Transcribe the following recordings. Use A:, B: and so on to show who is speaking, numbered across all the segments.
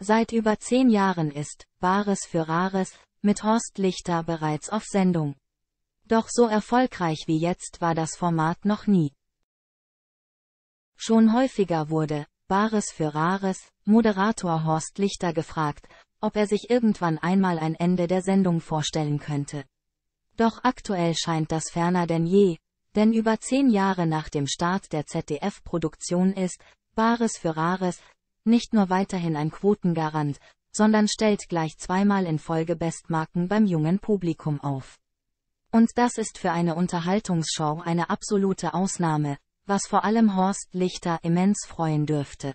A: Seit über zehn Jahren ist Bares für Rares mit Horst Lichter bereits auf Sendung. Doch so erfolgreich wie jetzt war das Format noch nie. Schon häufiger wurde Bares für Rares Moderator Horst Lichter gefragt, ob er sich irgendwann einmal ein Ende der Sendung vorstellen könnte. Doch aktuell scheint das ferner denn je, denn über zehn Jahre nach dem Start der ZDF-Produktion ist Bares für Rares nicht nur weiterhin ein Quotengarant, sondern stellt gleich zweimal in Folge Bestmarken beim jungen Publikum auf. Und das ist für eine Unterhaltungsshow eine absolute Ausnahme, was vor allem Horst Lichter immens freuen dürfte.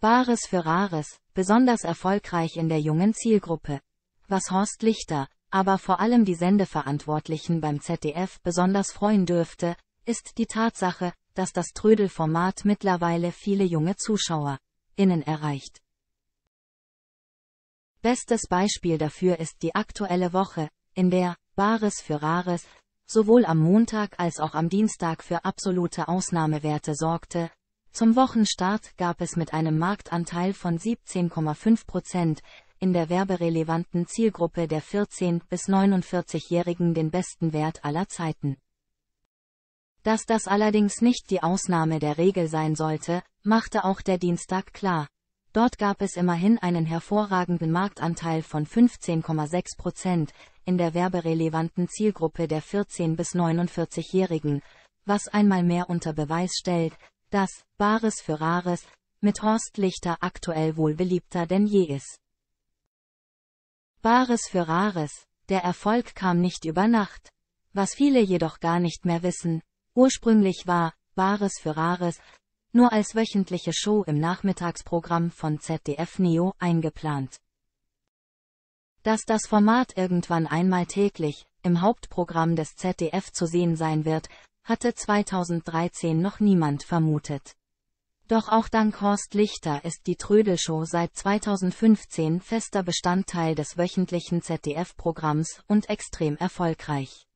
A: Bares für Rares, besonders erfolgreich in der jungen Zielgruppe. Was Horst Lichter, aber vor allem die Sendeverantwortlichen beim ZDF besonders freuen dürfte, ist die Tatsache, dass das Trödel-Format mittlerweile viele junge Zuschauer innen erreicht. Bestes Beispiel dafür ist die aktuelle Woche, in der Bares für Rares sowohl am Montag als auch am Dienstag für absolute Ausnahmewerte sorgte. Zum Wochenstart gab es mit einem Marktanteil von 17,5 Prozent in der werberelevanten Zielgruppe der 14- bis 49-Jährigen den besten Wert aller Zeiten. Dass das allerdings nicht die Ausnahme der Regel sein sollte, machte auch der Dienstag klar. Dort gab es immerhin einen hervorragenden Marktanteil von 15,6 Prozent in der werberelevanten Zielgruppe der 14- bis 49-Jährigen, was einmal mehr unter Beweis stellt, dass Bares für Rares mit Horst Lichter aktuell wohl beliebter denn je ist. Bares für Rares, der Erfolg kam nicht über Nacht. Was viele jedoch gar nicht mehr wissen, Ursprünglich war Wahres für Rares nur als wöchentliche Show im Nachmittagsprogramm von ZDF Neo eingeplant. Dass das Format irgendwann einmal täglich im Hauptprogramm des ZDF zu sehen sein wird, hatte 2013 noch niemand vermutet. Doch auch dank Horst Lichter ist die Trödelshow seit 2015 fester Bestandteil des wöchentlichen ZDF-Programms und extrem erfolgreich.